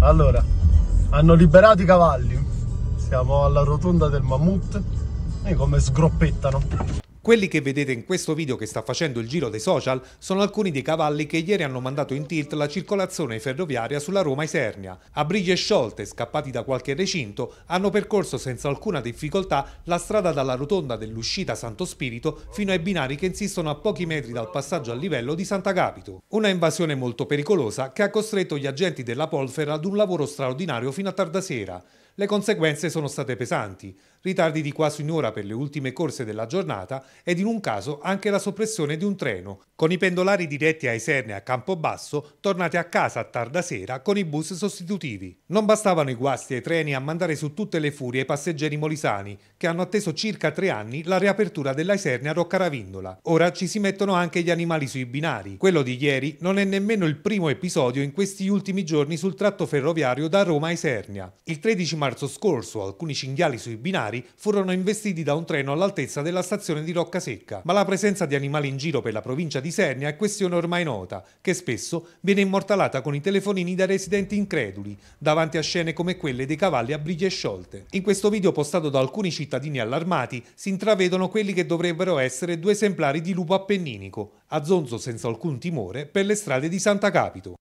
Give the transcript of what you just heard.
Allora, hanno liberato i cavalli. Siamo alla rotonda del mammut e come sgroppettano. Quelli che vedete in questo video che sta facendo il giro dei social sono alcuni dei cavalli che ieri hanno mandato in tilt la circolazione ferroviaria sulla Roma Isernia. A briglie sciolte, scappati da qualche recinto, hanno percorso senza alcuna difficoltà la strada dalla rotonda dell'uscita Santo Spirito fino ai binari che insistono a pochi metri dal passaggio a livello di Sant'Agapito. Una invasione molto pericolosa che ha costretto gli agenti della Polfera ad un lavoro straordinario fino a tarda sera. Le conseguenze sono state pesanti, ritardi di quasi un'ora per le ultime corse della giornata ed in un caso anche la soppressione di un treno, con i pendolari diretti a Isernia a Campobasso tornati a casa a tarda sera con i bus sostitutivi. Non bastavano i guasti ai treni a mandare su tutte le furie i passeggeri molisani, che hanno atteso circa tre anni la riapertura a Roccaravindola. Ora ci si mettono anche gli animali sui binari. Quello di ieri non è nemmeno il primo episodio in questi ultimi giorni sul tratto ferroviario da Roma a Isernia. Il 13 marzo scorso alcuni cinghiali sui binari furono investiti da un treno all'altezza della stazione di Roccaravindola rocca secca, ma la presenza di animali in giro per la provincia di Sernia è questione ormai nota, che spesso viene immortalata con i telefonini da residenti increduli, davanti a scene come quelle dei cavalli a briglie sciolte. In questo video postato da alcuni cittadini allarmati si intravedono quelli che dovrebbero essere due esemplari di lupo appenninico, a zonzo senza alcun timore per le strade di Santa Capito.